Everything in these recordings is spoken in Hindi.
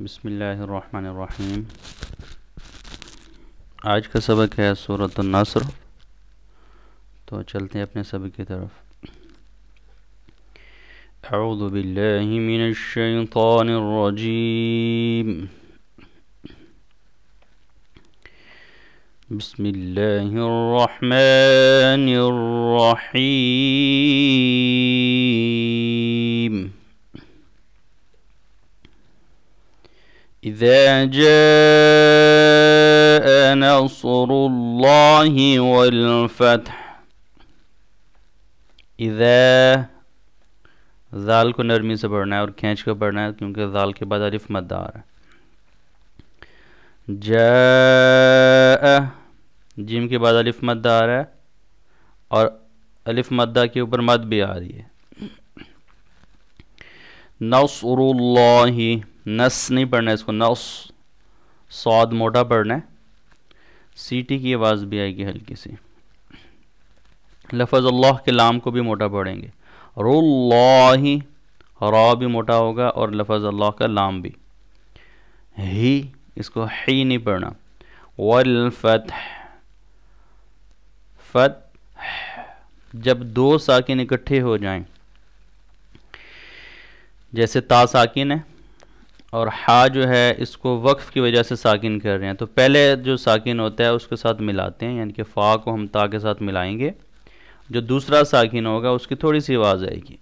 بسم الله الرحمن الرحيم آج کا سبق ہے سورة النصر تو چلتے ہیں اپنے سبق کی طرف أعوذ بالله من الشيطان الرجيم بسم الله الرحمن الرحيم إذا جاء نصر الله والفتح إذا जाल को नरमी से पढ़ना है और खींच कर पढ़ना है क्योंकि जाल के बाद अरिफ मदार है ज जिम के बाद अलिफ मद्दा आ रहा है और अलिफ मद्दा के ऊपर मद भी आ रही है नसरुल्लाही नस नहीं पढ़ना इसको नस सौद मोटा पढ़ना है सीटी की आवाज़ भी आएगी हल्की सी लफज अल्लाह के लाम को भी मोटा पढ़ेंगे रोल्लाही रॉ भी मोटा होगा और लफज अल्लाह का लाम भी ही इसको ही नहीं पढ़ना वलफत फत जब दो साकिन इकट्ठे हो जाएं जैसे ता साकिन है और हा जो है इसको वक्फ़ की वजह से साकिन कर रहे हैं तो पहले जो साकिन होता है उसके साथ मिलाते हैं यानी कि फ़ा को हम ता के साथ मिलाएंगे जो दूसरा साकिन होगा उसकी थोड़ी सी आवाज़ आएगी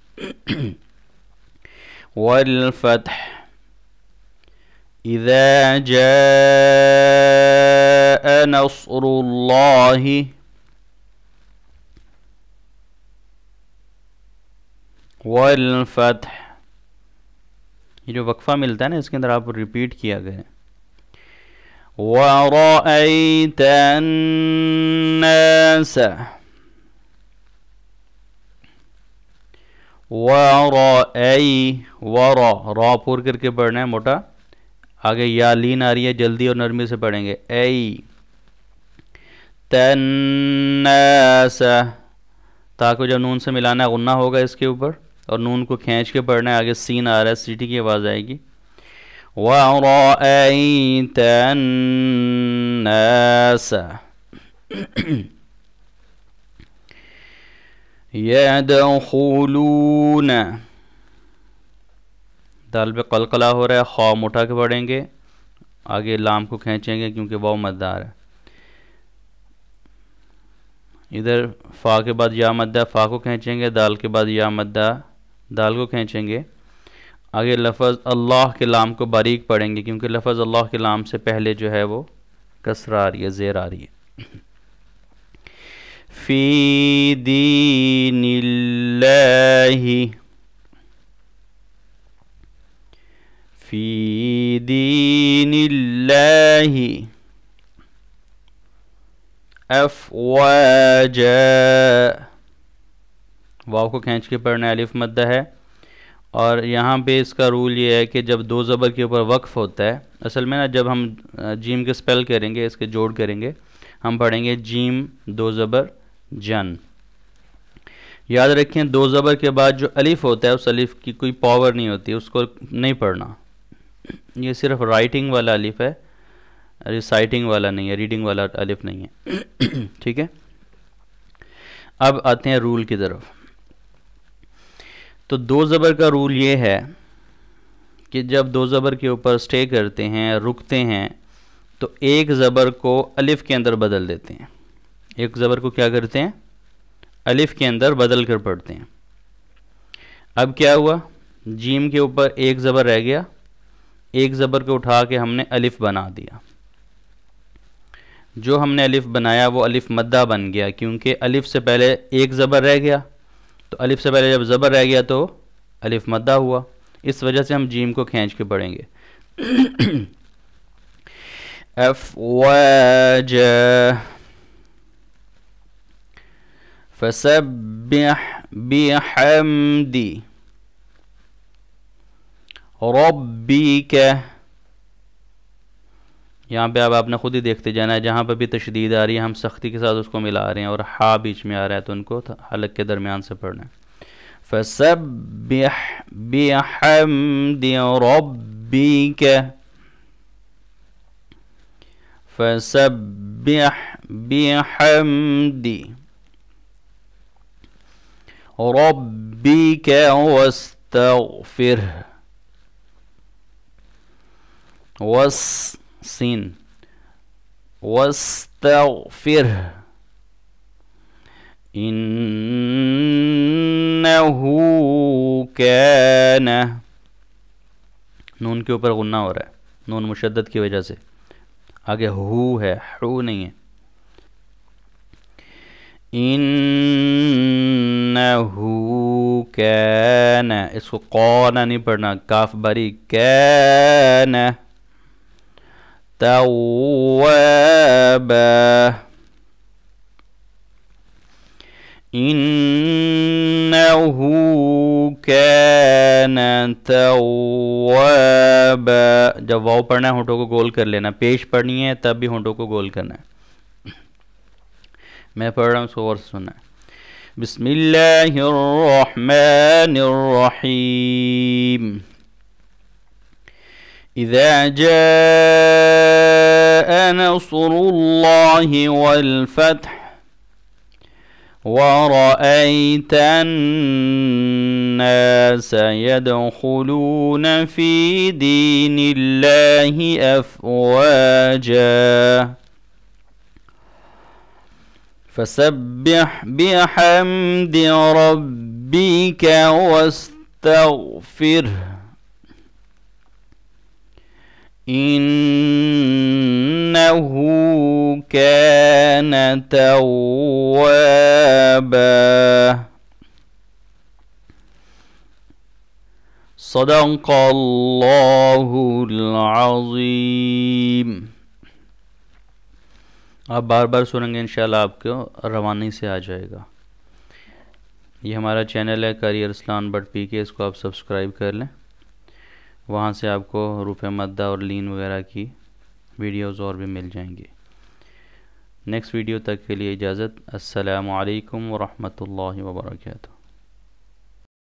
वलफ़तः إذا جاء ये जो वक्फ़ा मिलता है ना इसके अंदर आप रिपीट किया गया है ورأيت الناس ورأي ورا را पुर करके पढ़ना है मोटा आगे या लीन आ रही है जल्दी और नरमी से पढ़ेंगे ऐ तन्नास ताको जब नून से मिलाना है गुन्ना होगा इसके ऊपर और नून को खींच के पढ़ना है आगे सीन आ रहा है सीटी की आवाज़ आएगी वासा दाल पे कलकला हो रहा है खौम उठा के पढ़ेंगे आगे लाम को खींचेंगे क्योंकि वह मददार है इधर फ़ा के बाद या मद्दा फ़ा को खींचेंगे दाल के बाद या मद्दा दाल को खींचेंगे आगे लफज अल्लाह के लाम को बारीक पढ़ेंगे क्योंकि लफज अल्लाह के लाम से पहले जो है वो कसर आ रही है जेर आ रही है फी दीन फी दीन अफवाजा वाव को खींच के पढ़ना अलिफ मद्दा है और यहाँ पे इसका रूल ये है कि जब दो ज़बर के ऊपर वक्फ़ होता है असल में ना जब हम जीम के स्पेल करेंगे इसके जोड़ करेंगे हम पढ़ेंगे जीम दो ज़बर जन याद रखें दो ज़बर के बाद जो अलिफ़ होता है उस अलिफ़ की कोई पावर नहीं होती उसको नहीं पढ़ना ये सिर्फ राइटिंग वाला अलिफ़ है रिसाइटिंग वाला नहीं है रीडिंग वाला अलिफ़ नहीं है ठीक है अब आते हैं रूल की तरफ तो दो ज़बर का रूल ये है कि जब दो ज़बर के ऊपर स्टे करते हैं रुकते हैं तो एक ज़बर को अलिफ़ के अंदर बदल देते हैं एक ज़बर को क्या करते हैं अलिफ़ के अंदर बदल कर पढ़ते हैं अब क्या हुआ जीम के ऊपर एक ज़बर रह गया एक ज़बर को उठा के हमने अलिफ़ बना दिया जो हमने अलिफ़ बनाया वो अलिफ़ मद्दा बन गया क्योंकि अलिफ़ से पहले एक ज़बर रह गया तो अलिफ से पहले जब ज़बर रह गया तो अलिफ मद्दा हुआ इस वजह से हम जीम को खींच के पढ़ेंगे अफवाज فسبح بحمد ربك یہاں پہ آپ اپنا خود ہی دیکھتے جانا ہے جہاں پہ بھی تشدید آ رہی ہے ہم سختی کے ساتھ اس کو ملا رہے ہیں اور ہا بیچ میں آ رہا ہے تو ان کو حلق کے درمیان سے پڑھنا ہے فسبح بحمد ربك فسبح بحمد ربك واستغفر واستغفر सीन वस्तफिर इन्नहू कैन नून के ऊपर गुन्ना हो रहा है नून मुशद्दत की वजह से आगे हु है हु नहीं है इन्नहू कैन इसको कौन नहीं पढ़ना काफ बरी कैन توابا إنه كان توابا जब वाव पढ़ना है होठों को गोल कर लेना पेश पढ़नी है तब भी होठों को गोल करना है मैं पढ़ रहा हूँ उसको और सुना बिस्मिल्लाहिर्रहमानिर्रहीम إذا جاء نصر الله والفتح ورأيت الناس يدخلون في دين الله أفواجاً فسبح بحمد ربك واستغفره إنه كان توابا صدق الله العظيم آپ بار بار سنیں گے انشاءاللہ آپ کو روانی سے آ جائے گا یہ ہمارا چینل ہے کاری ارسلان بٹ پی کے اس کو آپ سبسکرائب کر لیں वहाँ से आपको रुपये मद्दा और लीन वगैरह की वीडियोस और भी मिल जाएंगे नेक्स्ट वीडियो तक के लिए इजाज़त असलकम वरहमल वर्का